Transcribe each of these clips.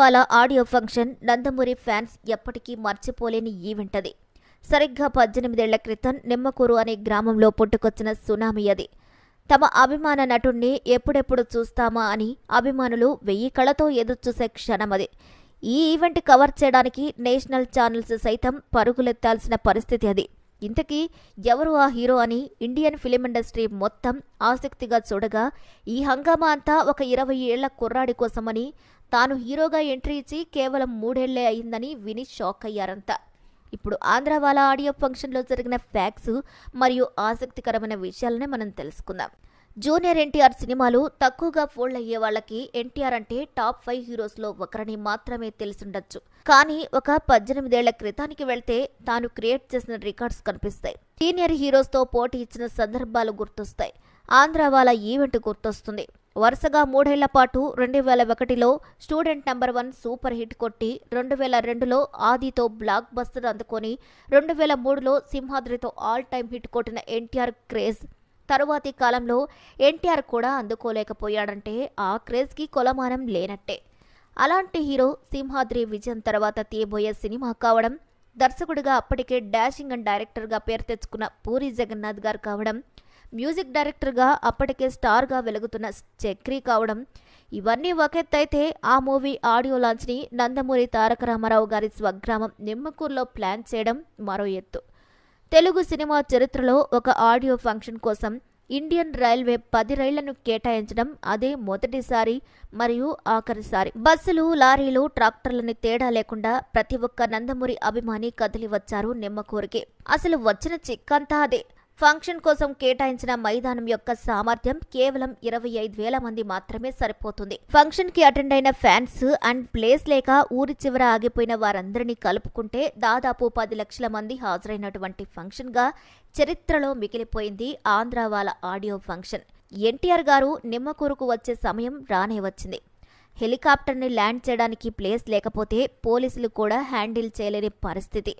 వాళ్ళ audio function Nandamuri fans ఎప్పటికీ మర్చిపోలేని ఈవెంట్ అది సరిగ్గా పద్దెనిమిదేళ్ల క్రితం నిమ్మకూరు అనే గ్రామంలో పుట్టుకొచ్చిన సునామీ అది తమ అభిమాన నటుణ్ణి ఎప్పుడెప్పుడు చూస్తామా అని అభిమానులు వెయ్యి కళతో ఎదురుచూసే క్షణం అది ఈ ఈవెంట్ కవర్ చేయడానికి నేషనల్ ఛానల్స్ సైతం పరుగులెత్తాల్సిన పరిస్థితి అది ఇంతకీ ఎవరు ఆ హీరో అని ఇండియన్ ఫిలిం ఇండస్ట్రీ మొత్తం ఆసక్తిగా చూడగా ఈ హంగామా అంతా ఒక ఇరవై ఏళ్ల కుర్రాడి కోసమని తాను హీరోగా ఎంట్రీ ఇచ్చి కేవలం మూడేళ్లే అయిందని విని షాక్ అయ్యారంతా ఇప్పుడు ఆంధ్ర వాళ్ళ ఆడియో ఫంక్షన్లో జరిగిన ఫ్యాక్స్ మరియు ఆసక్తికరమైన విషయాలనే మనం తెలుసుకుందాం జూనియర్ ఎన్టీఆర్ సినిమాలు తక్కువగా ఫోల్డ్ అయ్యే వాళ్ళకి ఎన్టీఆర్ అంటే టాప్ ఫైవ్ హీరోస్లో ఒకరని మాత్రమే తెలిసిండొచ్చు కానీ ఒక పద్దెనిమిదేళ్ల క్రితానికి వెళ్తే తాను క్రియేట్ చేసిన రికార్డ్స్ కనిపిస్తాయి సీనియర్ హీరోస్తో పోటీ ఇచ్చిన సందర్భాలు గుర్తొస్తాయి ఆంధ్ర వాళ్ళ ఈవెంట్ గుర్తొస్తుంది వరుసగా మూడేళ్ల పాటు రెండు వేల ఒకటిలో student number one super hit కొట్టి రెండు వేల రెండులో ఆదితో బ్లాక్ బస్టర్ అందుకొని రెండు వేల మూడులో సింహాద్రితో ఆల్ టైమ్ హిట్ కొట్టిన ఎన్టీఆర్ క్రేజ్ తరువాతి కాలంలో ఎన్టీఆర్ కూడా అందుకోలేకపోయాడంటే ఆ క్రేజ్కి కొలమానం లేనట్టే అలాంటి హీరో సింహాద్రి విజయం తర్వాత తీయబోయే సినిమా కావడం దర్శకుడిగా అప్పటికే డాషింగ్ అండ్ డైరెక్టర్గా పేరు తెచ్చుకున్న పూరి జగన్నాథ్ గారు కావడం మ్యూజిక్ డైరెక్టర్గా అప్పటికే స్టార్గా వెలుగుతున్న చక్రీ కావడం ఇవన్నీ ఒకెత్తైతే ఆ మూవీ ఆడియో లాంచ్ని నందమూరి తారక రామారావు గారి స్వగ్రామం నిమ్మకూరులో ప్లాన్ చేయడం మరో ఎత్తు తెలుగు సినిమా చరిత్రలో ఒక ఆడియో ఫంక్షన్ కోసం ఇండియన్ రైల్వే పది రైళ్లను కేటాయించడం అదే మొదటిసారి మరియు ఆఖరిసారి బస్సులు లారీలు ట్రాక్టర్లని తేడా లేకుండా ప్రతి ఒక్క నందమూరి అభిమాని కదిలి వచ్చారు నిమ్మకూరికి అసలు వచ్చిన చిక్కంతా అదే ఫంక్షన్ కోసం కేటాయించిన మైదానం యొక్క సామర్థ్యం కేవలం ఇరవై ఐదు వేల మంది మాత్రమే సరిపోతుంది ఫంక్షన్ కి అటెండ్ అయిన ఫ్యాన్స్ అండ్ ప్లేస్ లేక ఊరి చివర ఆగిపోయిన వారందరినీ కలుపుకుంటే దాదాపు పది లక్షల మంది హాజరైనటువంటి ఫంక్షన్ గా చరిత్రలో మిగిలిపోయింది ఆంధ్ర వాళ్ళ ఆడియో ఫంక్షన్ ఎన్టీఆర్ గారు నిమ్మకూరుకు వచ్చే సమయం రానే వచ్చింది హెలికాప్టర్ని ల్యాండ్ చేయడానికి ప్లేస్ లేకపోతే పోలీసులు కూడా హ్యాండిల్ చేయలేని పరిస్థితి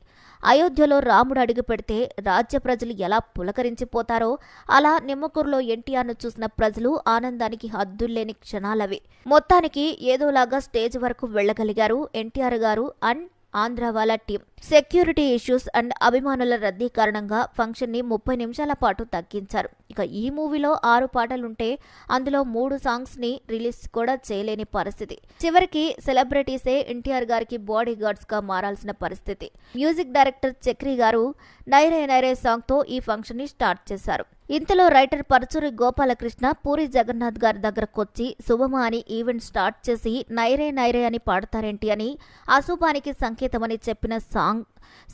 అయోధ్యలో రాముడు అడుగు పెడితే రాజ్య ప్రజలు ఎలా పులకరించిపోతారో అలా నిమ్మకూరులో ఎన్టీఆర్ను చూసిన ప్రజలు ఆనందానికి హద్దుల్లేని క్షణాలవి మొత్తానికి ఏదోలాగా స్టేజ్ వరకు వెళ్ళగలిగారు ఎన్టీఆర్ గారు అండ్ ఆంధ్ర వాళ్ళ టీం సెక్యూరిటీ ఇష్యూస్ అండ్ అభిమానుల రద్దీ కారణంగా ఫంక్షన్ని ముప్పై నిమిషాల పాటు తగ్గించారు ఇక ఈ మూవీలో ఆరు పాటలుంటే అందులో మూడు సాంగ్స్ని రిలీజ్ కూడా చేయలేని పరిస్థితి చివరికి సెలబ్రిటీసే ఎన్టీఆర్ గారికి బాడీ గార్డ్స్గా మారాల్సిన పరిస్థితి మ్యూజిక్ డైరెక్టర్ చక్రి గారు నైరే నైరే తో ఈ ఫంక్షన్ని స్టార్ట్ చేశారు ఇంతలో రైటర్ పరచూరి గోపాలకృష్ణ పూరి జగన్నాథ్ గారి దగ్గరకొచ్చి శుభమ అని ఈవెంట్ స్టార్ట్ చేసి నైరే నైరే అని పాడతారేంటి అని అశుభానికి సంకేతమని చెప్పిన సాంగ్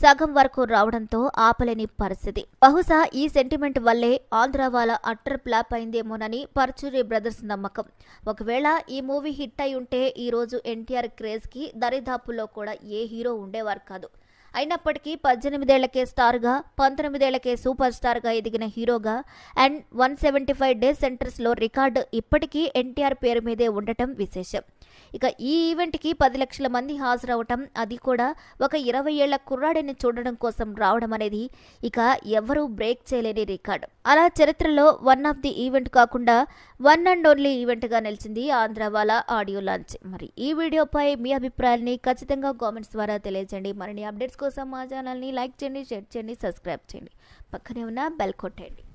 సగం వరకు రావడంతో ఆపలేని పరిస్థితి బహుశా ఈ సెంటిమెంట్ వల్లే ఆంధ్ర వాళ్ళ అట్టర్ ప్లాప్ అయిందేమోనని పరచూరి బ్రదర్స్ నమ్మకం ఒకవేళ ఈ మూవీ హిట్ అయి ఉంటే ఈరోజు ఎన్టీఆర్ క్రేజ్కి దరిదాపుల్లో కూడా ఏ హీరో ఉండేవారు కాదు అయినప్పటికీ పద్దెనిమిదేళ్లకే స్టార్గా కే సూపర్ స్టార్గా ఎదిగిన హీరోగా and one seventy five days సెంటర్స్లో రికార్డు ఇప్పటికీ ఎన్టీఆర్ పేరు మీదే ఉండటం విశేషం ఇక ఈ ఈవెంట్కి పది లక్షల మంది హాజరవటం అది కూడా ఒక ఇరవై ఏళ్ల కుర్రాడిని చూడడం కోసం రావడం అనేది ఇక ఎవరూ బ్రేక్ చేయలేని రికార్డు అలా చరిత్రలో వన్ ఆఫ్ ది ఈవెంట్ కాకుండా వన్ అండ్ ఓన్లీ ఈవెంట్గా నిలిచింది వాళ్ళ ఆడియో లాంచ్ మరి ఈ వీడియోపై మీ అభిప్రాయాల్ని ఖచ్చితంగా కామెంట్స్ ద్వారా తెలియజేయండి మరిన్ని అప్డేట్స్ కోసం మా ఛానల్ని లైక్ చేయండి షేర్ చేయండి సబ్స్క్రైబ్ చేయండి పక్కనే ఉన్న బెల్ కొట్టేయండి